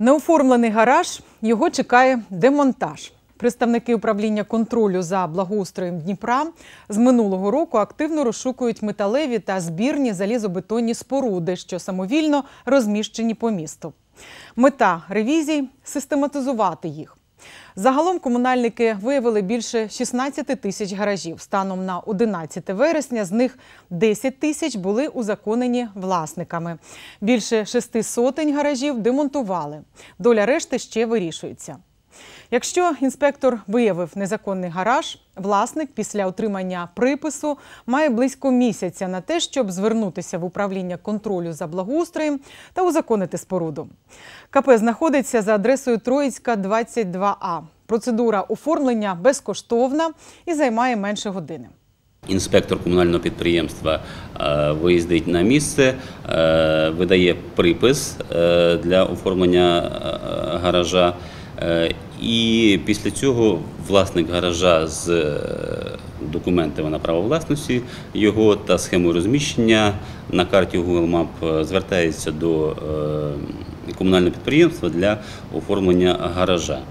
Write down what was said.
Неоформлений гараж його чекає демонтаж. Представники управління контролю за благоустроєм Дніпра з минулого року активно розшукують металеві та збірні залізобетонні споруди, що самовільно розміщені по місту. Мета ревізій систематизувати їх, Загалом комунальники виявили більше 16 тисяч гаражів. Станом на 11 вересня з них 10 тисяч були узаконені власниками. Більше шести сотень гаражів демонтували. Доля решти ще вирішується. Якщо інспектор виявив незаконний гараж, власник після отримання припису має близько місяця на те, щоб звернутися в управління контролю за благоустроєм та узаконити споруду. КП знаходиться за адресою Троїцька, 22А. Процедура оформлення безкоштовна і займає менше години. Інспектор комунального підприємства е, виїздить на місце, е, видає припис е, для оформлення гаража. Е, і після цього власник гаража з е, документами на право власності його та схемою розміщення на карті Google Map е, звертається до комунального підприємства для оформлення гаража.